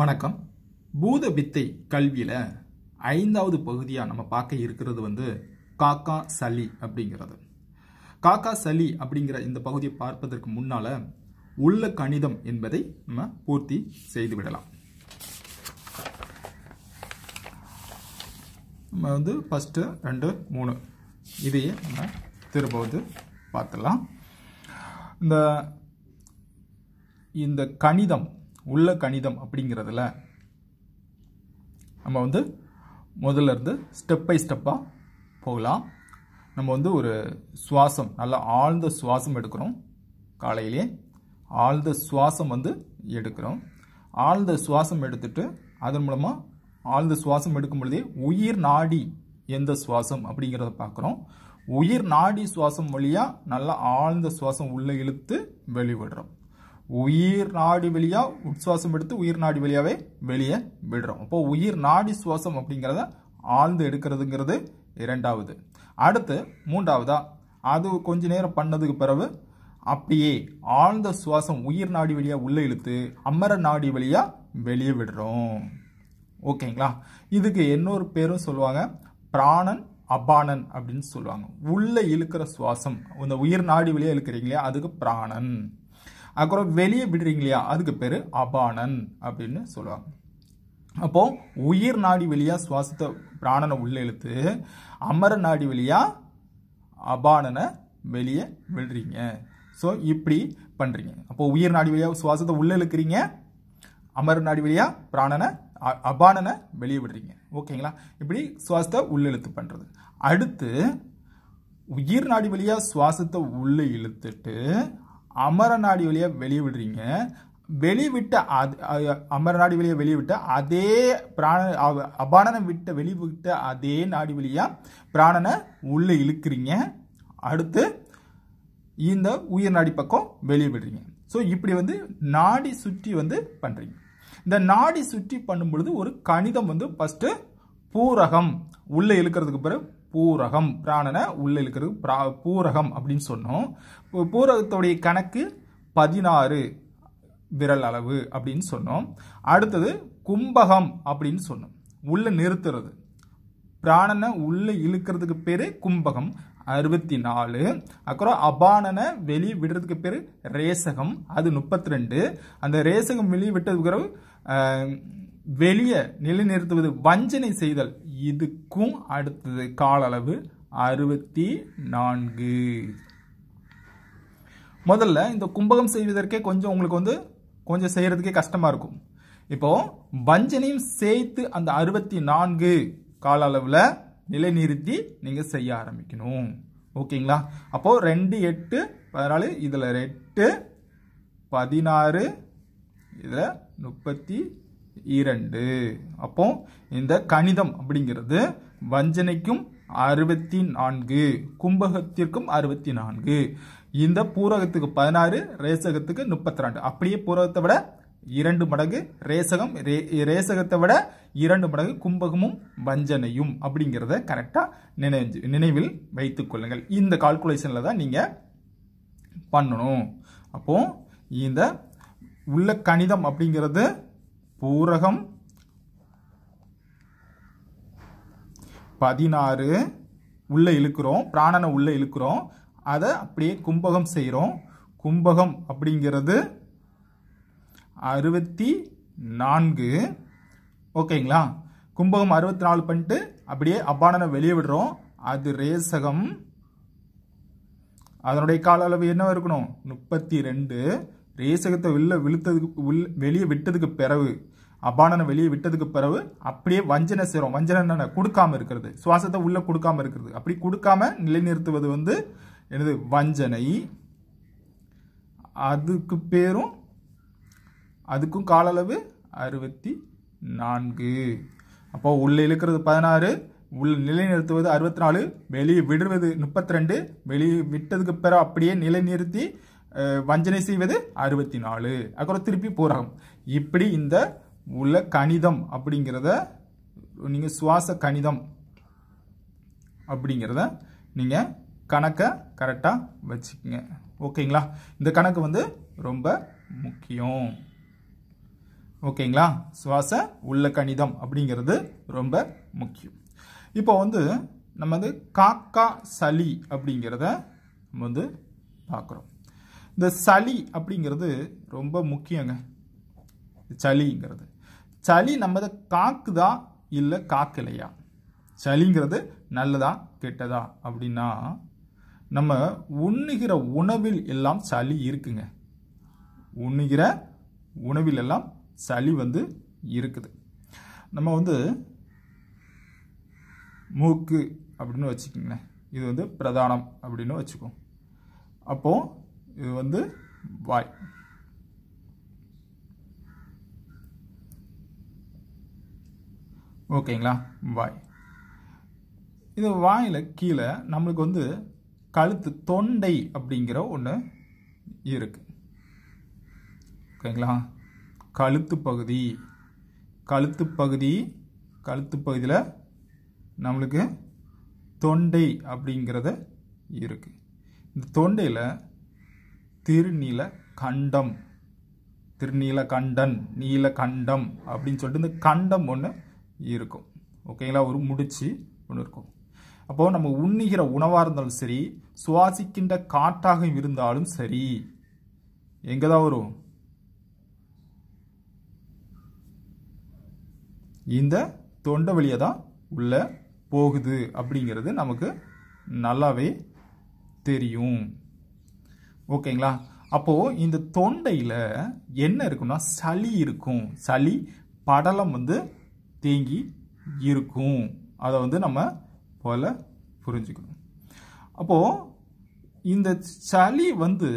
வணக்கம் பூத வித்தை கல்வியில் ஐந்தாவது பகுதியாக நம்ம பார்க்க இருக்கிறது வந்து காக்கா சளி அப்படிங்கிறது காக்கா சளி அப்படிங்கிற இந்த பகுதியை பார்ப்பதற்கு முன்னால் உள்ள கணிதம் என்பதை நம்ம பூர்த்தி செய்து விடலாம் நம்ம வந்து ஃபஸ்ட்டு ரெண்டு மூணு இதையே நம்ம திரும்ப வந்து பார்த்துடலாம் இந்த இந்த கணிதம் உள்ள கணிதம் அப்படிங்கிறதுல நம்ம வந்து முதல்ல இருந்து ஸ்டெப் பை ஸ்டெப்பாக போகலாம் நம்ம வந்து ஒரு சுவாசம் நல்லா ஆழ்ந்த சுவாசம் எடுக்கிறோம் காலையிலே ஆழ்ந்த சுவாசம் வந்து எடுக்கிறோம் ஆழ்ந்த சுவாசம் எடுத்துட்டு அதன் மூலமாக ஆழ்ந்த சுவாசம் எடுக்கும் பொழுதே உயிர் நாடி எந்த சுவாசம் அப்படிங்கிறத பார்க்குறோம் உயிர் நாடி சுவாசம் வழியாக நல்லா ஆழ்ந்த சுவாசம் உள்ளே இழுத்து வெளிவிடுறோம் உயிர் நாடி வழியாக உட்சுவாசம் எடுத்து உயிர் நாடி வழியாகவே வெளியே விடுறோம் அப்போது உயிர் நாடி சுவாசம் அப்படிங்கிறத ஆழ்ந்து எடுக்கிறதுங்கிறது இரண்டாவது அடுத்து மூன்றாவதா அது கொஞ்ச நேரம் பண்ணதுக்கு பிறகு அப்படியே ஆழ்ந்த சுவாசம் உயிர் நாடி வழியாக உள்ளே இழுத்து அமர நாடி வழியாக வெளியே விடுறோம் ஓகேங்களா இதுக்கு இன்னொரு பேரும் சொல்லுவாங்க பிராணன் அபானன் அப்படின்னு சொல்லுவாங்க உள்ளே இழுக்கிற சுவாசம் இந்த உயிர் நாடி வழியாக இழுக்கிறீங்களே அதுக்கு பிராணன் அப்புறம் வெளியே விடுறீங்க இல்லையா அதுக்கு பேர் அபானன் அப்படின்னு சொல்லுவாங்க அப்போ உயிர் நாடி வழியா சுவாசித்த பிராணனை உள்ள இழுத்து அமர நாடி வழியா அபானனை வெளியே விடுறீங்க ஸோ இப்படி பண்ணுறீங்க அப்போ உயிர் நாடி வழியாக சுவாசத்தை உள்ளே இழுக்கிறீங்க அமர நாடி வழியாக பிராணனை அபானனை வெளியே விடுறீங்க ஓகேங்களா இப்படி சுவாசத்தை உள்ள இழுத்து பண்ணுறது அடுத்து உயிர் நாடி வழியாக சுவாசத்தை உள்ளே இழுத்துட்டு அமரநாடி வழியாக வெளியே விடுறீங்க வெளிவிட்ட அது அமரநாடி வழியாக வெளிவிட்ட அதே பிராண அபானனை விட்ட வெளிவிட்ட அதே நாடி வழியாக பிராணனை உள்ளே இழுக்கிறீங்க அடுத்து இந்த உயிர் நாடி பக்கம் வெளியே விடுறீங்க ஸோ இப்படி வந்து நாடி சுற்றி வந்து பண்ணுறீங்க இந்த நாடி சுற்றி பண்ணும் பொழுது ஒரு கணிதம் வந்து ஃபஸ்ட்டு பூரகம் உள்ளே இழுக்கிறதுக்கு பிறகு பூரகம் பிராணனை உள்ளே இருக்கிறது பிரா பூரகம் அப்படின்னு சொன்னோம் பூரகத்துடைய கணக்கு பதினாறு விரல் அளவு அப்படின்னு சொன்னோம் அடுத்தது கும்பகம் அப்படின்னு சொன்னோம் உள்ளே நிறுத்துறது பிராணனை உள்ளே இழுக்கிறதுக்கு பேர் கும்பகம் அறுபத்தி நாலு அப்புறம் அபானனை வெளியே விடுறதுக்கு பேர் ரேசகம் அது முப்பத்தி ரெண்டு அந்த ரேசகம் வெளியே விட்டதுக்கு பிறகு வெளியே நிலைநிறுத்துவது வஞ்சனை செய்தல் இதுக்கும் அடுத்தது கால அளவு அறுபத்தி நான்கு முதல்ல இந்த கும்பகம் செய்வதற்கே கொஞ்சம் உங்களுக்கு வந்து கொஞ்சம் செய்கிறதுக்கே கஷ்டமாக இருக்கும் இப்போது வஞ்சனையும் சேர்த்து அந்த அறுபத்தி நான்கு கால நிலை நிலைநிறுத்தி நீங்கள் செய்ய ஆரம்பிக்கணும் ஓகேங்களா அப்போது ரெண்டு எட்டு பதினாலு இதில் எட்டு பதினாறு இதில் முப்பத்தி இரண்டு அப்போ இந்த கணிதம் அப்படிங்கிறது வஞ்சனைக்கும் அறுபத்தி நான்கு கும்பகத்திற்கும் அறுபத்தி நான்கு இந்த பூரகத்துக்கு பதினாறு ரேசகத்துக்கு முப்பத்தி ரெண்டு அப்படியே பூரகத்தை விட இரண்டு மடங்கு ரேசகம் ரேசகத்தை விட இரண்டு மடங்கு கும்பகமும் வஞ்சனையும் அப்படிங்கிறத கரெக்டாக நினைஞ்சு நினைவில் வைத்துக் கொள்ளுங்கள் இந்த கால்குலேஷனில் தான் நீங்கள் பண்ணணும் அப்போது இந்த உள்ள கணிதம் அப்படிங்கிறது பூரகம் பதினாறு உள்ளே இழுக்கிறோம் பிராணனை உள்ளே இழுக்கிறோம் அதை அப்படியே கும்பகம் செய்கிறோம் கும்பகம் அப்படிங்கிறது அறுபத்தி நான்கு ஓகேங்களா கும்பகம் அறுபத்தி நாலு பண்ணிட்டு அப்படியே அப்பானனை வெளியே விடுறோம் அது ரேசகம் அதனுடைய கால அளவு என்ன இருக்கணும் முப்பத்தி ரெண்டு ரேசகத்தை வெளில விழுத்ததுக்கு உள் வெளியே விட்டதுக்கு பிறகு அபானனை வெளியே விட்டதுக்கு பிறகு அப்படியே வஞ்சனை சேரும் வஞ்சனை கொடுக்காம இருக்கிறது சுவாசத்தை உள்ளே கொடுக்காம இருக்கிறது அப்படி கொடுக்காம நிலைநிறுத்துவது வந்து எனது வஞ்சனை அதுக்கு பேரும் அதுக்கும் காலளவு அறுபத்தி நான்கு அப்போ உள்ளே இழுக்கிறது பதினாறு உள் நிலைநிறுத்துவது அறுபத்தி நாலு வெளியே விடுவது முப்பத்தி ரெண்டு வெளியே விட்டதுக்கு பிறகு அப்படியே நிலைநிறுத்தி வஞ்சனை செய்வது அறுபத்தி நாலு அப்புறம் திருப்பி பூரகம் இப்படி இந்த உள்ள கணிதம் அப்படிங்கிறத நீங்கள் சுவாச கணிதம் அப்படிங்கிறத நீங்கள் கணக்கை கரெக்டாக வச்சுக்கோங்க ஓகேங்களா இந்த கணக்கு வந்து ரொம்ப முக்கியம் ஓகேங்களா சுவாச உள்ள கணிதம் அப்படிங்கிறது ரொம்ப முக்கியம் இப்போ வந்து நம்ம வந்து காக்கா சளி அப்படிங்கிறத நம்ம வந்து பார்க்குறோம் இந்த சளி அப்படிங்கிறது ரொம்ப முக்கியங்க சளிங்கிறது சளி நம்மதை காக்குதா இல்லை காக்கலையா சளிங்கிறது நல்லதா கெட்டதா அப்படின்னா நம்ம உண்ணுகிற உணவில் எல்லாம் சளி இருக்குங்க உண்ணுகிற உணவில் எல்லாம் சளி வந்து இருக்குது நம்ம வந்து மூக்கு அப்படின்னு வச்சுக்கோங்களேன் இது வந்து பிரதானம் அப்படின்னு வச்சுக்கோம் அப்போது இது வந்து வாய் ஓகேங்களா வாய் இது வாயில் கீழே நம்மளுக்கு வந்து கழுத்து தொண்டை அப்படிங்கிற ஒன்று இருக்கு ஓகேங்களா கழுத்து பகுதி கழுத்து பகுதி கழுத்து பகுதியில் நம்மளுக்கு தொண்டை அப்படிங்கிறத இருக்குது இந்த தொண்டையில் திருநீல கண்டம் கண்டன் நீல கண்டம் அப்படின்னு சொல்லிட்டு இந்த கண்டம் ஒன்று இருக்கும் ஓகேங்களா ஒரு முடிச்சு ஒன்று இருக்கும் அப்போது நம்ம உண்ணுகிற உணவாக இருந்தாலும் சரி சுவாசிக்கின்ற காற்றாக இருந்தாலும் சரி எங்கே தான் வரும் இந்த தொண்டை வழியை தான் உள்ளே போகுது அப்படிங்கிறது நமக்கு நல்லாவே தெரியும் ஓகேங்களா அப்போது இந்த தொண்டையில் என்ன இருக்குன்னா சளி இருக்கும் சளி படலம் வந்து தேங்கி இருக்கும் அதை வந்து நம்ம போல புரிஞ்சுக்கணும் அப்போது இந்த சளி வந்து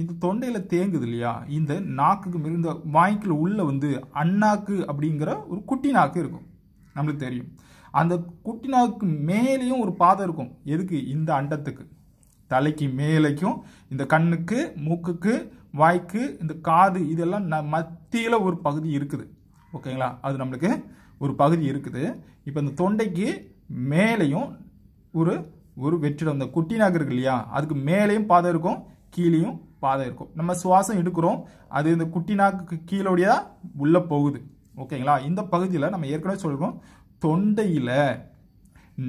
இந்த தொண்டையில் தேங்குது இல்லையா இந்த நாக்குக்கு இந்த வாய்க்கில் உள்ளே வந்து அண்ணாக்கு அப்படிங்கிற ஒரு குட்டி நாக்கு இருக்கும் நம்மளுக்கு தெரியும் அந்த குட்டி நாக்கு மேலேயும் ஒரு பாதை இருக்கும் எதுக்கு இந்த அண்டத்துக்கு தலைக்கு மேலைக்கும் இந்த கண்ணுக்கு மூக்குக்கு வாய்க்கு இந்த காது இதெல்லாம் ந மத்தியில் ஒரு பகுதி இருக்குது ஓகேங்களா அது நம்மளுக்கு ஒரு பகுதி இருக்குது இப்போ இந்த தொண்டைக்கு மேலேயும் ஒரு ஒரு வெற்றிடம் இந்த குட்டி நாக்கு இருக்கு இல்லையா அதுக்கு மேலேயும் பாதை இருக்கும் கீழேயும் பாதை இருக்கும் நம்ம சுவாசம் எடுக்கிறோம் அது இந்த குட்டி நாக்கு கீழோடைய உள்ளே போகுது ஓகேங்களா இந்த பகுதியில் நம்ம ஏற்கனவே சொல்கிறோம் தொண்டையில்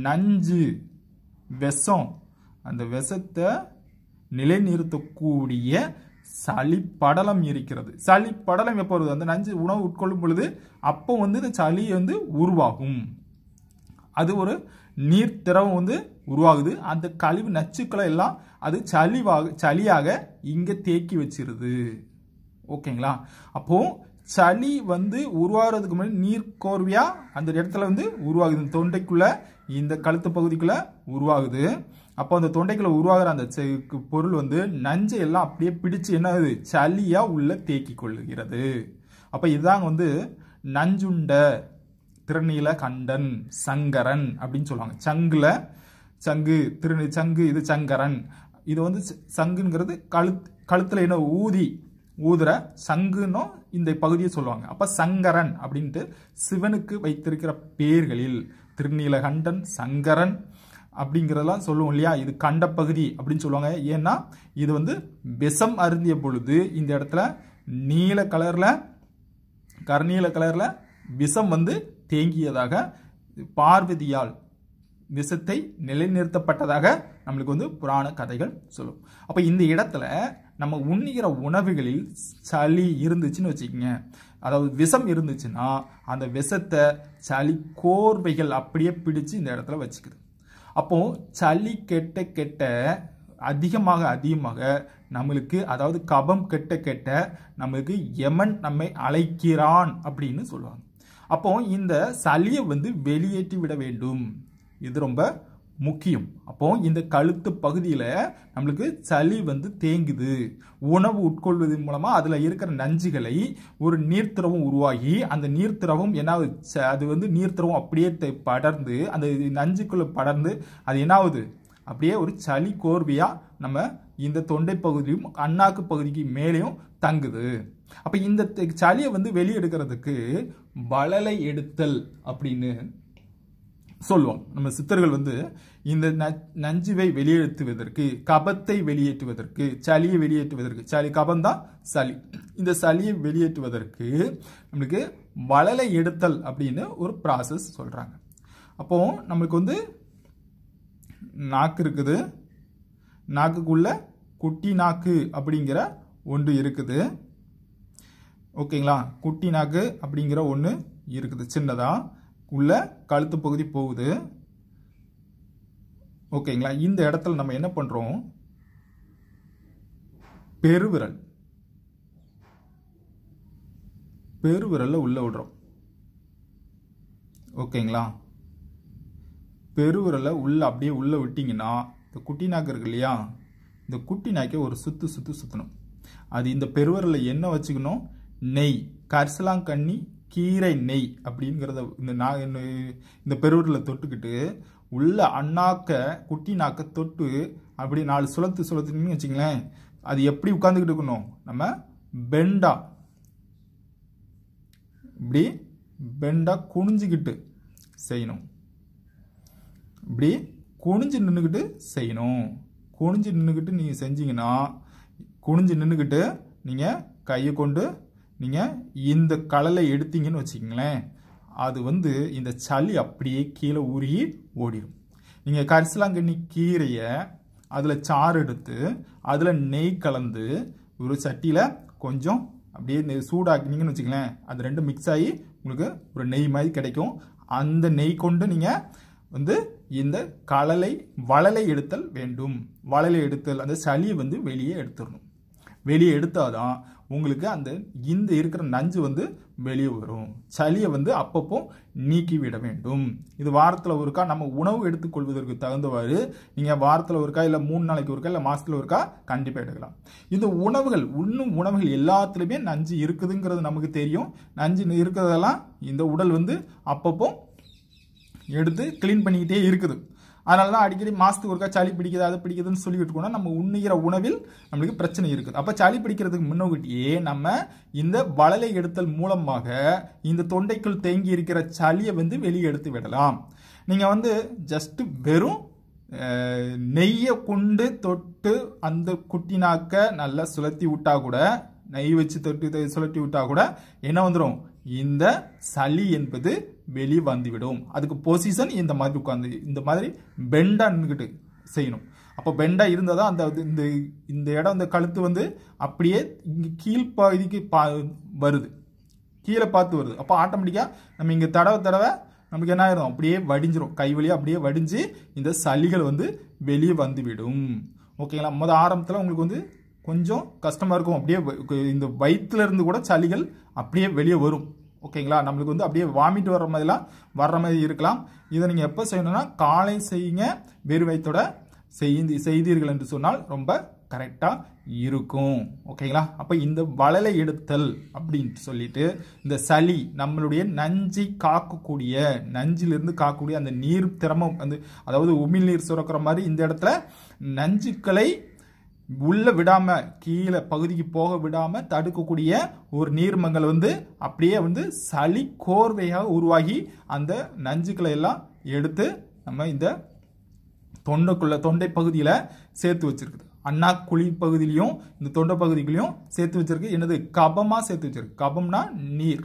நஞ்சு விஷம் அந்த விஷத்தை நிலைநிறுத்தக்கூடிய சளி படலம் இருக்கிறது சளி படலம் எப்போ வருது அந்த நஞ்சு உணவு உட்கொள்ளும் பொழுது அப்போ வந்து இந்த சளி வந்து உருவாகும் அது ஒரு நீர் திரவம் வந்து உருவாகுது அந்த கழிவு நச்சுக்களை எல்லாம் அது சளிவாக சளியாக இங்கே தேக்கி வச்சிருது ஓகேங்களா அப்போது சளி வந்து உருவாகிறதுக்கு முன்னாடி நீர் கோர்வையாக அந்த இடத்துல வந்து உருவாகுது தொண்டைக்குள்ளே இந்த கழுத்து பகுதிக்குள்ளே உருவாகுது அப்போ அந்த தொண்டைக்குள்ள உருவாகிற அந்த பொருள் வந்து நஞ்சை எல்லாம் அப்படியே பிடிச்சு என்னது சளியாக உள்ள தேக்கி கொள்ளுகிறது அப்போ இதுதாங்க வந்து நஞ்சுண்ட திருநீல கண்டன் சங்கரன் அப்படின்னு சொல்லுவாங்க சங்குல சங்கு திருநீ சங்கு இது சங்கரன் இது வந்து சங்குங்கிறது கழு கழுத்தில் என்ன ஊதி ஊதுற சங்குன்னும் இந்த பகுதியை சொல்லுவாங்க அப்போ சங்கரன் அப்படின்ட்டு சிவனுக்கு வைத்திருக்கிற பேர்களில் திருநீலகண்டன் சங்கரன் அப்படிங்கிறதெல்லாம் சொல்லுவோம் இல்லையா இது கண்ட பகுதி அப்படின்னு சொல்லுவாங்க ஏன்னா இது வந்து விஷம் அருந்திய பொழுது இந்த இடத்துல நீல கலரில் கருநீல கலரில் விஷம் வந்து தேங்கியதாக பார்வதியால் விஷத்தை நிலைநிறுத்தப்பட்டதாக நம்மளுக்கு வந்து புராண கதைகள் சொல்லும் அப்போ இந்த இடத்துல நம்ம உண்ணுகிற உணவுகளில் சளி இருந்துச்சுன்னு வச்சுக்கோங்க அதாவது விஷம் இருந்துச்சுன்னா அந்த விஷத்தை சளி கோர்வைகள் அப்படியே பிடிச்சு இந்த இடத்துல வச்சுக்குது அப்போ சளி கெட்ட கெட்ட அதிகமாக அதிகமாக நம்மளுக்கு அதாவது கபம் கெட்ட கெட்ட நம்மளுக்கு எமன் நம்மை அழைக்கிறான் அப்படின்னு சொல்லுவாங்க அப்போ இந்த சளியை வந்து வெளியேற்றி விட வேண்டும் இது ரொம்ப முக்கியம் அப்போ இந்த கழுத்து பகுதியில் நம்மளுக்கு சளி வந்து தேங்குது உணவு உட்கொள்வதன் மூலமாக அதில் இருக்கிற நஞ்சுகளை ஒரு நீர்த்திரவம் உருவாகி அந்த நீர்த்திரவம் என்னாவது அது வந்து நீர்த்திரவம் அப்படியே படர்ந்து அந்த நஞ்சுக்குள்ளே படர்ந்து அது என்னாவது அப்படியே ஒரு சளி கோர்வையாக நம்ம இந்த தொண்டை பகுதியும் அண்ணாக்கு பகுதிக்கு மேலேயும் தங்குது அப்போ இந்த சளியை வந்து வெளியெடுக்கிறதுக்கு வளலை எடுத்தல் அப்படின்னு சொல்லுவோம் நம்ம சித்தர்கள் வந்து இந்த நஞ்சுவை வெளியேற்றுவதற்கு கபத்தை வெளியேற்றுவதற்கு சளியை வெளியேற்றுவதற்கு சளி கபந்தான் சளி இந்த சளியை வெளியேற்றுவதற்கு நம்மளுக்கு வளலை எடுத்தல் அப்படின்னு ஒரு ப்ராசஸ் சொல்கிறாங்க அப்போது நம்மளுக்கு வந்து நாக்கு இருக்குது நாக்குக்குள்ள குட்டி நாக்கு அப்படிங்கிற ஒன்று இருக்குது ஓகேங்களா குட்டி நாக்கு அப்படிங்கிற ஒன்று இருக்குது சின்னதாக உள்ள கழுத்து பகுதி போகுது ஓகேங்களா இந்த இடத்துல நம்ம என்ன பண்ணுறோம் பெருவிரல் பெருவிரலில் உள்ளே விடுறோம் ஓகேங்களா பெருவிரலை உள்ளே அப்படியே உள்ளே விட்டீங்கன்னா இந்த குட்டி நாக்கு இருக்கு இல்லையா இந்த குட்டி நாக்கை ஒரு சுற்று சுத்து சுற்றணும் அது இந்த பெருவிரலை என்ன வச்சுக்கணும் நெய் கரிசலாங்கண்ணி கீரை நெய் அப்படிங்கிறத இந்த நா இந்த பெருவரில் தொட்டுக்கிட்டு உள்ள அண்ணாக்க குட்டி நாக்க தொட்டு அப்படி நாலு சுழத்து சுழத்துன்னு வச்சுங்களேன் அது எப்படி உட்காந்துக்கிட்டு இருக்கணும் நம்ம பெண்டா இப்படி பெண்டா குனிஞ்சிக்கிட்டு செய்யணும் இப்படி குனிஞ்சு நின்றுக்கிட்டு செய்யணும் குனிஞ்சு நின்றுக்கிட்டு நீங்கள் செஞ்சீங்கன்னா குனிஞ்சு நின்றுக்கிட்டு நீங்கள் கையை கொண்டு நீங்கள் இந்த கலலை எடுத்தீங்கன்னு வச்சுக்கங்களேன் அது வந்து இந்த சளி அப்படியே கீழே உருகி ஓடிடும் நீங்கள் கரிசலாங்கண்ணி கீரையை அதில் சாறு எடுத்து அதில் நெய் கலந்து ஒரு சட்டியில் கொஞ்சம் அப்படியே சூடாக்கினீங்கன்னு வச்சுக்கங்களேன் அது ரெண்டும் மிக்ஸ் ஆகி உங்களுக்கு ஒரு நெய் மாதிரி கிடைக்கும் அந்த நெய் கொண்டு நீங்கள் வந்து இந்த கலலை வளலை எடுத்தல் வேண்டும் வளலை எடுத்தல் அந்த சளியை வந்து வெளியே எடுத்துடணும் வெளியே எடுத்தால் தான் உங்களுக்கு அந்த இந்த இருக்கிற நஞ்சு வந்து வெளியே வரும் சளியை வந்து அப்பப்போ நீக்கிவிட வேண்டும் இது வாரத்தில் ஒருக்கா நம்ம உணவு எடுத்துக்கொள்வதற்கு தகுந்தவாறு நீங்கள் வாரத்தில் ஒருக்கா இல்லை மூணு நாளைக்கு ஒருக்கா இல்லை மாதத்தில் ஒருக்கா கண்டிப்பாக எடுக்கலாம் இந்த உணவுகள் உண்ணும் உணவுகள் எல்லாத்துலேயுமே நஞ்சு இருக்குதுங்கிறது நமக்கு தெரியும் நஞ்சு இருக்கிறதெல்லாம் இந்த உடல் வந்து அப்பப்போ எடுத்து க்ளீன் பண்ணிக்கிட்டே இருக்குது அதனால தான் அடிக்கடி மாதத்துக்கு ஒருக்கா சளி பிடிக்குது அது பிடிக்குதுன்னு சொல்லி இருக்கோம்னா நம்ம உண்ணுகிற உணவில் நம்மளுக்கு பிரச்சனை இருக்குது அப்போ சளி பிடிக்கிறதுக்கு முன்னோக்கிட்டே நம்ம இந்த வளலை எடுத்தல் மூலமாக இந்த தொண்டைக்குள் தேங்கி இருக்கிற சளியை வந்து வெளியே எடுத்து விடலாம் நீங்கள் வந்து ஜஸ்ட்டு வெறும் நெய்யை கொண்டு தொட்டு அந்த குட்டினாக்க நல்லா சுழத்தி விட்டா கூட நெய் வச்சு தொட்டு சுழட்டி விட்டா கூட என்ன வந்துடும் இந்த சளி என்பது வெளியே வந்துவிடும் அதுக்கு பொசிஷன் இந்த மாதிரி உட்காந்து இந்த மாதிரி பெண்டாக நின்றுக்கிட்டு செய்யணும் அப்போ பெண்டாக இருந்தால் தான் அந்த இந்த இந்த இடம் இந்த கழுத்து வந்து அப்படியே இங்கே கீழ்ப்பகுதிக்கு பா வருது கீழே பார்த்து வருது அப்போ ஆட்டோமேட்டிக்காக நம்ம இங்கே தடவை தடவை நமக்கு என்ன ஆயிரும் அப்படியே வடிஞ்சிரும் கை வழியாக அப்படியே வடிஞ்சு இந்த சளிகள் வந்து வெளியே வந்துவிடும் ஓகேங்களா முத ஆரம்பத்தில் உங்களுக்கு வந்து கொஞ்சம் கஷ்டமாக இருக்கும் அப்படியே இந்த வயிற்றுல இருந்து கூட சளிகள் அப்படியே வெளியே வரும் ஓகேங்களா நம்மளுக்கு வந்து அப்படியே வாமிட் வர்ற மாதிரிலாம் வர்ற மாதிரி இருக்கலாம் இதை நீங்கள் எப்போ செய்யணும்னா காலை செய்யுங்க வெறுவயத்தோட செய்தி செய்தீர்கள் என்று சொன்னால் ரொம்ப கரெக்டாக இருக்கும் ஓகேங்களா அப்போ இந்த வளலை எடுத்தல் அப்படின்ட்டு சொல்லிட்டு இந்த சளி நம்மளுடைய நஞ்சை காக்கக்கூடிய நஞ்சிலிருந்து காக்கக்கூடிய அந்த நீர் திறமம் வந்து அதாவது உமிழ்நீர் சுரக்கிற மாதிரி இந்த இடத்துல நஞ்சுக்களை உள்ளே விடாமல் கீழே பகுதிக்கு போக விடாமல் தடுக்கக்கூடிய ஒரு நீர்மங்கள் வந்து அப்படியே வந்து சளி கோர்வையாக உருவாகி அந்த நஞ்சுக்களை எல்லாம் எடுத்து நம்ம இந்த தொண்டைக்குள்ள தொண்டை பகுதியில் சேர்த்து வச்சிருக்குது அண்ணா குழி பகுதியிலையும் இந்த தொண்டை பகுதிகளையும் சேர்த்து வச்சிருக்கு என்னது கபமாக சேர்த்து வச்சிருக்கு கபம்னா நீர்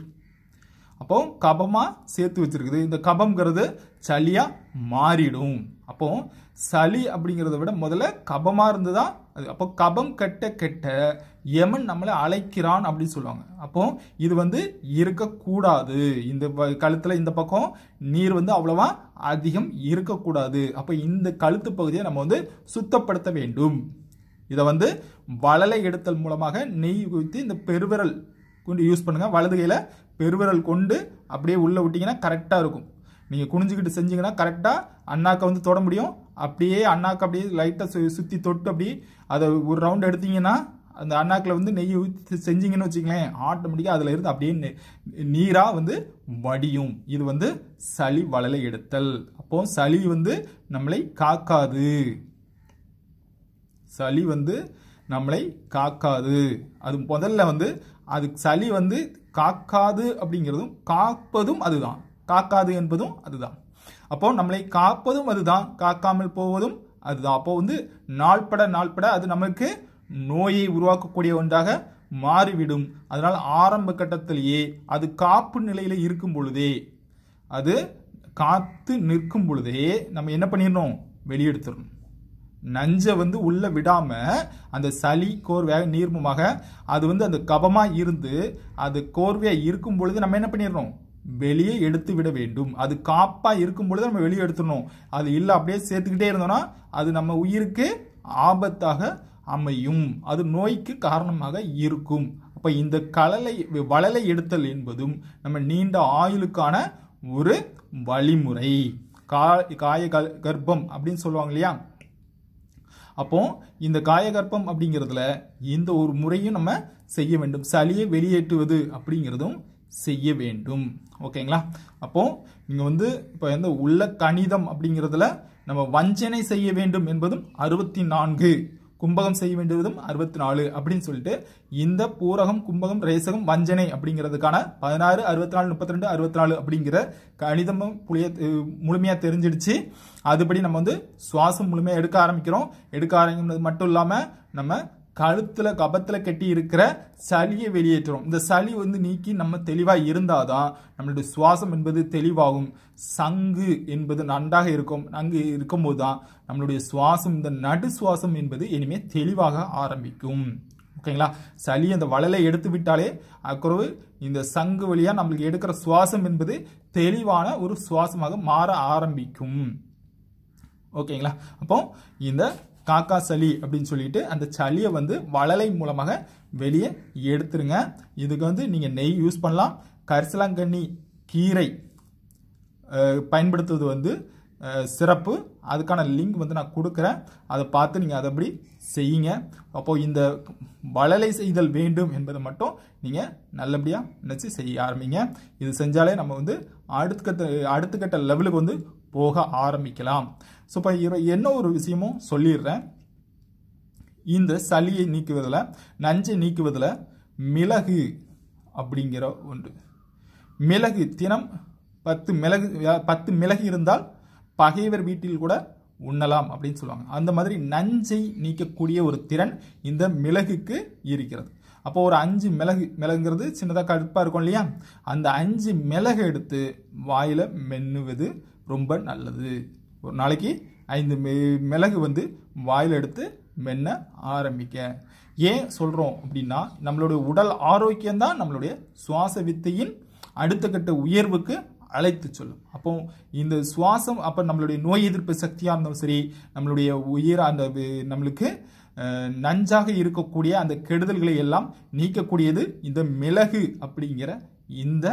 அப்போ கபமாக சேர்த்து வச்சிருக்குது இந்த கபம்ங்கிறது சளியாக மாறிடும் அப்போ சளி அப்படிங்கிறத விட முதல்ல கபமாக இருந்து தான் அது அப்போ கபம் கெட்ட கெட்ட யமன் நம்மளை அழைக்கிறான் அப்படின்னு சொல்லுவாங்க அப்போ இது வந்து இருக்கக்கூடாது இந்த கழுத்தில் இந்த பக்கம் நீர் வந்து அவ்வளவா அதிகம் இருக்கக்கூடாது அப்போ இந்த கழுத்து பகுதியை நம்ம வந்து சுத்தப்படுத்த வேண்டும் இதை வந்து வளலை எடுத்தல் மூலமாக நெய் ஊற்றி இந்த பெருவிரல் கொண்டு யூஸ் பண்ணுங்கள் வலது கையில் பெருவிரல் கொண்டு அப்படியே உள்ளே விட்டிங்கன்னா கரெக்டாக இருக்கும் நீங்கள் குனிஞ்சுக்கிட்டு செஞ்சிங்கன்னா கரெக்டாக அண்ணாக்கை வந்து தொட முடியும் அப்படியே அண்ணாக்கு அப்படியே லைட்டாக சுற்றி தொட்டு அப்படி அதை ஒரு ரவுண்ட் எடுத்தீங்கன்னா அந்த அண்ணாக்கில் வந்து நெய் ஊற்றி செஞ்சிங்கன்னு வச்சுக்கங்களேன் ஆட்டோமேட்டிக்காக அதில் இருந்து அப்படியே நீராக வந்து வடியும் இது வந்து சளி வளலை எடுத்தல் அப்போ சளி வந்து நம்மளை காக்காது சளி வந்து நம்மளை காக்காது அது முதல்ல வந்து அது சளி வந்து காக்காது அப்படிங்கிறதும் காப்பதும் அதுதான் காக்காது என்பதும் அதுதான் அப்போ நம்மளை காப்பதும் அதுதான் காக்காமல் போவதும் அதுதான் அப்போ வந்து நாள்பட நாள்பட அது நமக்கு நோயை உருவாக்கக்கூடிய ஒன்றாக மாறிவிடும் அதனால் ஆரம்ப கட்டத்திலேயே அது காப்பு நிலையில் இருக்கும் பொழுதே அது காத்து நிற்கும் பொழுதே நம்ம என்ன பண்ணிடணும் வெளியெடுத்துடணும் நஞ்சை வந்து உள்ளே விடாமல் அந்த சளி கோர்வையாக நீர்மமாக அது வந்து அந்த கபமாக இருந்து அது கோர்வையாக இருக்கும் பொழுது நம்ம என்ன பண்ணிடுறோம் வெளியே எடுத்து விட வேண்டும் அது காப்பாக இருக்கும் பொழுது நம்ம வெளியே எடுத்துடணும் அது இல்லை அப்படியே சேர்த்துக்கிட்டே இருந்தோம்னா அது நம்ம உயிருக்கு ஆபத்தாக அமையும் அது நோய்க்கு காரணமாக இருக்கும் அப்போ இந்த கலலை வளலை எடுத்தல் என்பதும் நம்ம நீண்ட ஆயுளுக்கான ஒரு வழிமுறை கா காய கர்ப்பம் அப்படின்னு சொல்லுவாங்க இல்லையா அப்போ இந்த காயகற்பம் அப்படிங்கிறதுல இந்த ஒரு முறையும் நம்ம செய்ய வேண்டும் சளியை வெளியேற்றுவது அப்படிங்கிறதும் செய்ய வேண்டும் ஓகேங்களா அப்போது இங்கே வந்து இப்போ வந்து உள்ள கணிதம் அப்படிங்கிறதுல நம்ம வஞ்சனை செய்ய வேண்டும் என்பதும் அறுபத்தி நான்கு கும்பகம் செய்ய வேண்டியதும் அறுபத்தி நாலு அப்படின்னு சொல்லிட்டு இந்த பூரகம் கும்பகம் ரேசகம் வஞ்சனை அப்படிங்கிறதுக்கான பதினாறு அறுபத்தி நாலு முப்பத்தி ரெண்டு அறுபத்தி நாலு அப்படிங்கிற கணிதமும் புளிய முழுமையாக தெரிஞ்சிடுச்சு அதுபடி நம்ம வந்து சுவாசம் முழுமையாக எடுக்க ஆரம்பிக்கிறோம் எடுக்க ஆரம்பிக்கிறது மட்டும் இல்லாமல் நம்ம கழுத்தில் கபத்தில் கட்டி இருக்கிற சளியை வெளியேற்றணும் இந்த சளி வந்து நீக்கி நம்ம தெளிவாக இருந்தால் தான் நம்மளுடைய சுவாசம் என்பது தெளிவாகும் சங்கு என்பது நன்றாக இருக்கும் அங்கு இருக்கும்போது தான் நம்மளுடைய சுவாசம் இந்த நடு சுவாசம் என்பது இனிமேல் தெளிவாக ஆரம்பிக்கும் ஓகேங்களா சளி அந்த வளலை எடுத்து விட்டாலே அக்குறவு இந்த சங்கு வழியாக நம்மளுக்கு எடுக்கிற சுவாசம் என்பது தெளிவான ஒரு சுவாசமாக மாற ஆரம்பிக்கும் ஓகேங்களா அப்போ இந்த காக்கா சளி அப்படின்னு சொல்லிட்டு அந்த சளியை வந்து வளலை மூலமாக வெளியே எடுத்துருங்க இதுக்கு வந்து நீங்கள் நெய் யூஸ் பண்ணலாம் கரிசலாங்கண்ணி கீரை பயன்படுத்துவது வந்து சிறப்பு அதுக்கான லிங்க் வந்து நான் கொடுக்குறேன் அதை பார்த்து நீங்கள் அதைப்படி செய்யுங்க அப்போது இந்த வளலை செய்தல் வேண்டும் என்பதை மட்டும் நீங்கள் நல்லபடியாக நினச்சி செய்ய ஆரம்பிங்க இது செஞ்சாலே நம்ம வந்து அடுத்த கட்ட அடுத்த கட்ட லெவலுக்கு வந்து போக ஆரம்பிக்கலாம் ஸோ இப்போ என்ன ஒரு விஷயமும் சொல்லிடுறேன் இந்த சளியை நீக்குவதில் நஞ்சை நீக்குவதில் மிளகு அப்படிங்கிற ஒன்று மிளகு தினம் பத்து மிளகு பத்து மிளகு இருந்தால் பகைவர் வீட்டில் கூட உண்ணலாம் அப்படின்னு சொல்லுவாங்க அந்த மாதிரி நஞ்சை நீக்கக்கூடிய ஒரு திறன் இந்த மிளகுக்கு இருக்கிறது அப்போ ஒரு அஞ்சு மிளகு மிளகுங்கிறது சின்னதாக கடுப்பாக இருக்கும் இல்லையா அந்த அஞ்சு மிளகு எடுத்து வாயில் மென்னுவது ரொம்ப நல்லது ஒரு நாளைக்கு ஐந்து மிளகு வந்து வாயில் எடுத்து மென்ன ஆரம்பிக்க ஏன் சொல்கிறோம் அப்படின்னா நம்மளுடைய உடல் ஆரோக்கியம் தான் நம்மளுடைய சுவாச வித்தையின் அடுத்த கட்ட உயர்வுக்கு அழைத்து சொல்லும் அப்போ இந்த சுவாசம் அப்போ நம்மளுடைய நோய் எதிர்ப்பு சக்தியாக இருந்தாலும் சரி நம்மளுடைய உயிர் அந்த நம்மளுக்கு நஞ்சாக இருக்கக்கூடிய அந்த கெடுதல்களை எல்லாம் நீக்கக்கூடியது இந்த மிளகு அப்படிங்கிற இந்த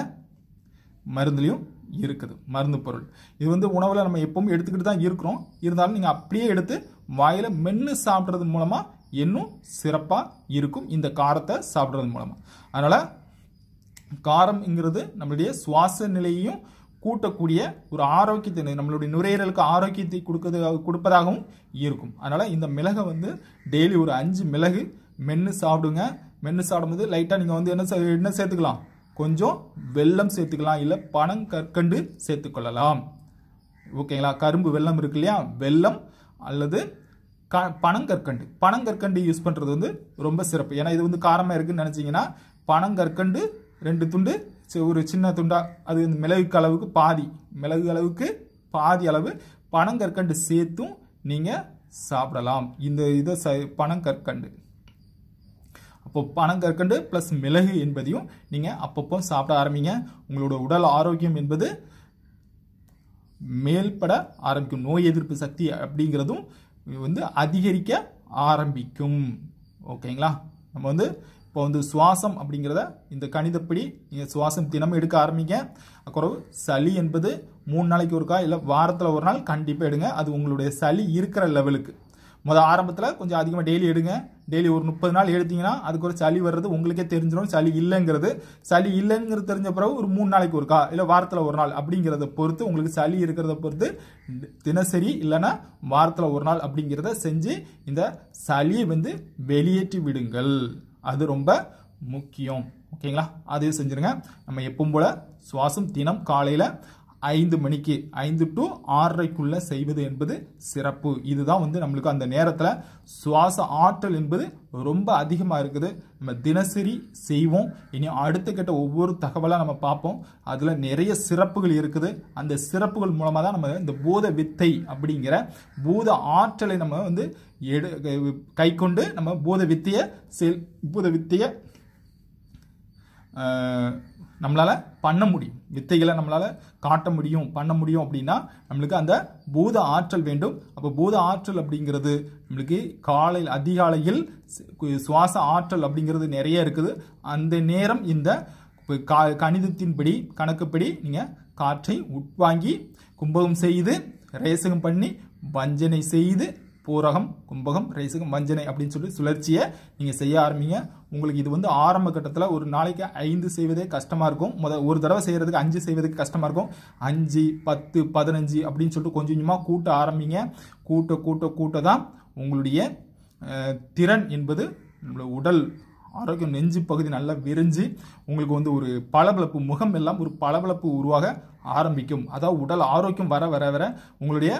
மருந்துலையும் இருக்குது மருந்து பொருள் இது வந்து உணவில் நம்ம எப்பவும் எடுத்துக்கிட்டு தான் இருக்கிறோம் இருந்தாலும் நீங்கள் அப்படியே எடுத்து வாயில் மென்று சாப்பிட்றது மூலமாக இன்னும் சிறப்பாக இருக்கும் இந்த காரத்தை சாப்பிட்றது மூலமாக அதனால் காரம்ங்கிறது நம்மளுடைய சுவாச நிலையையும் கூட்டக்கூடிய ஒரு ஆரோக்கியத்தை நம்மளுடைய நுரையீரலுக்கு ஆரோக்கியத்தை கொடுக்கறது கொடுப்பதாகவும் இருக்கும் அதனால் இந்த மிளகை வந்து டெய்லி ஒரு அஞ்சு மிளகு மென்று சாப்பிடுங்க மென்று சாப்பிடும்போது லைட்டாக நீங்கள் வந்து என்ன என்ன சேர்த்துக்கலாம் கொஞ்சம் வெள்ளம் சேர்த்துக்கலாம் இல்லை பணம் கற்கண்டு சேர்த்துக்கொள்ளலாம் ஓகேங்களா கரும்பு வெள்ளம் இருக்கு இல்லையா வெள்ளம் அல்லது க பனங்கற்கண்டு பனங்கற்கண்டு யூஸ் பண்ணுறது வந்து ரொம்ப சிறப்பு ஏன்னா இது வந்து காரமாக இருக்குதுன்னு நினச்சிங்கன்னா பனங்கற்கண்டு ரெண்டு துண்டு ஒரு சின்ன துண்டாக அது மிளகுக்கு அளவுக்கு பாதி மிளகு அளவுக்கு பாதி அளவு பனங்கற்கண்டு சேர்த்தும் நீங்கள் சாப்பிடலாம் இந்த இதை ச பனங்கற்கண்டு அப்போ பனங்கற்கண்டு ப்ளஸ் மிளகு என்பதையும் நீங்கள் அப்பப்போ சாப்பிட ஆரம்பிங்க உங்களோட உடல் ஆரோக்கியம் என்பது மேல்பட ஆரம்பிக்கும் நோய் எதிர்ப்பு சக்தி அப்படிங்கிறதும் வந்து அதிகரிக்க ஆரம்பிக்கும் ஓகேங்களா நம்ம வந்து இப்போ வந்து சுவாசம் அப்படிங்கிறத இந்த கணிதப்படி நீங்கள் சுவாசம் தினமும் எடுக்க ஆரம்பிங்க அப்புறம் சளி என்பது மூணு நாளைக்கு ஒருக்கா இல்லை வாரத்தில் ஒரு நாள் கண்டிப்பாக எடுங்க அது உங்களுடைய சளி இருக்கிற லெவலுக்கு மொதல் ஆரம்பத்தில் கொஞ்சம் அதிகமாக டெய்லி எடுங்க டெய்லி ஒரு முப்பது நாள் எடுத்தீங்கன்னா அதுக்கு ஒரு சளி வர்றது உங்களுக்கே தெரிஞ்சிடும் சளி இல்லைங்கிறது சளி இல்லைங்கிறது தெரிஞ்ச பிறகு ஒரு மூணு நாளைக்கு ஒருக்கா இல்லை வாரத்தில் ஒரு நாள் அப்படிங்கிறத பொறுத்து உங்களுக்கு சளி இருக்கிறத பொறுத்து தினசரி இல்லைன்னா வாரத்தில் ஒரு நாள் அப்படிங்கிறத செஞ்சு இந்த சளியை வந்து வெளியேற்றி விடுங்கள் அது ரொம்ப முக்கியம் ஓகேங்களா அதையும் செஞ்சுருங்க நம்ம எப்பவும் போல் சுவாசம் தினம் காலையில் ஐந்து மணிக்கு ஐந்து டு ஆறரைக்குள்ளே செய்வது என்பது சிறப்பு இதுதான் வந்து நம்மளுக்கு அந்த நேரத்தில் சுவாச ஆற்றல் என்பது ரொம்ப அதிகமாக இருக்குது நம்ம தினசரி செய்வோம் இனி அடுத்த கட்ட ஒவ்வொரு தகவலாக நம்ம பார்ப்போம் அதில் நிறைய சிறப்புகள் இருக்குது அந்த சிறப்புகள் மூலமாக தான் நம்ம இந்த பூத வித்தை அப்படிங்கிற பூத ஆற்றலை நம்ம வந்து எடு கை கொண்டு நம்ம பூத வித்தையை செல் பூத வித்தையை நம்மளால் பண்ண முடியும் வித்தைகளை நம்மளால் காட்ட முடியும் பண்ண முடியும் அப்படின்னா நம்மளுக்கு அந்த பூத ஆற்றல் வேண்டும் அப்போ பூத ஆற்றல் அப்படிங்கிறது நம்மளுக்கு காலையில் அதிகாலையில் சுவாச ஆற்றல் அப்படிங்கிறது நிறைய இருக்குது அந்த நேரம் இந்த கா கணிதத்தின்படி கணக்குப்படி நீங்கள் காற்றை உட்வாங்கி கும்பகம் செய்து ரேசகம் பண்ணி வஞ்சனை செய்து பூரகம் கும்பகம் ரேசகம் வஞ்சனை அப்படின்னு சொல்லி சுழற்சியை நீங்கள் செய்ய ஆரம்பிங்க உங்களுக்கு இது வந்து ஆரம்ப கட்டத்தில் ஒரு நாளைக்கு ஐந்து செய்வதே கஷ்டமாக இருக்கும் முத ஒரு தடவை செய்கிறதுக்கு அஞ்சு செய்வதுக்கு கஷ்டமாக இருக்கும் அஞ்சு பத்து பதினஞ்சு அப்படின்னு சொல்லிட்டு கொஞ்சம் கொஞ்சமாக கூட்ட ஆரம்பிங்க கூட்ட கூட்ட கூட்ட தான் உங்களுடைய திறன் என்பது நம்மளோட உடல் ஆரோக்கியம் நெஞ்சு பகுதி நல்லா விரிஞ்சு உங்களுக்கு வந்து ஒரு பளபளப்பு முகம் எல்லாம் ஒரு பளபளப்பு உருவாக ஆரம்பிக்கும் அதாவது உடல் ஆரோக்கியம் வர வர வர உங்களுடைய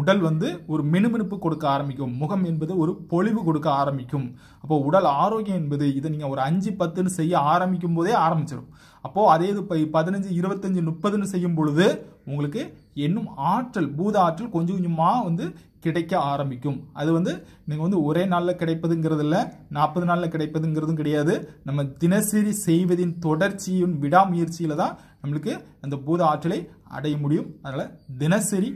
உடல் வந்து ஒரு மினுமினுப்பு கொடுக்க ஆரம்பிக்கும் முகம் என்பது ஒரு பொலிவு கொடுக்க ஆரம்பிக்கும் அப்போ உடல் ஆரோக்கியம் என்பது இதை நீங்கள் ஒரு அஞ்சு பத்துன்னு செய்ய ஆரம்பிக்கும் போதே ஆரம்பிச்சிடும் அப்போது அதே இது பதினஞ்சு இருபத்தஞ்சு முப்பதுன்னு செய்யும் பொழுது உங்களுக்கு என்னும் ஆற்றல் பூத ஆற்றல் கொஞ்சம் கொஞ்சமாக வந்து கிடைக்க ஆரம்பிக்கும் அது வந்து நீங்கள் வந்து ஒரே நாளில் கிடைப்பதுங்கிறது இல்லை நாற்பது நாளில் கிடைப்பதுங்கிறதும் கிடையாது நம்ம தினசரி செய்வதின் தொடர்ச்சியின் விடாமுயற்சியில் தான் நம்மளுக்கு அந்த பூத ஆற்றலை அடைய முடியும் அதனால் தினசரி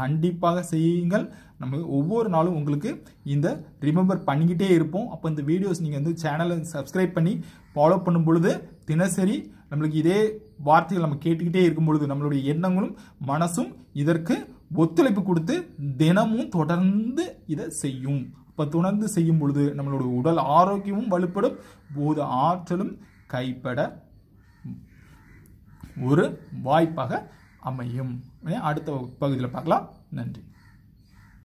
கண்டிப்பாக செய்யுங்கள் நம்ம ஒவ்வொரு நாளும் உங்களுக்கு இந்த ரிமெம்பர் பண்ணிக்கிட்டே இருப்போம் அப்போ இந்த வீடியோஸ் நீங்கள் வந்து சேனலை சப்ஸ்கிரைப் பண்ணி ஃபாலோ பண்ணும் பொழுது தினசரி நம்மளுக்கு இதே வார்த்தைகள் நம்ம கேட்டுக்கிட்டே இருக்கும் பொழுது நம்மளுடைய எண்ணங்களும் மனசும் இதற்கு ஒத்துழைப்பு கொடுத்து தினமும் தொடர்ந்து இதை செய்யும் இப்போ தொடர்ந்து செய்யும் பொழுது நம்மளுடைய உடல் ஆரோக்கியமும் வலுப்படும் போது ஆற்றலும் கைப்பட ஒரு வாய்ப்பாக அமையும் அடுத்த பகுதியில் பார்க்கலாம் நன்றி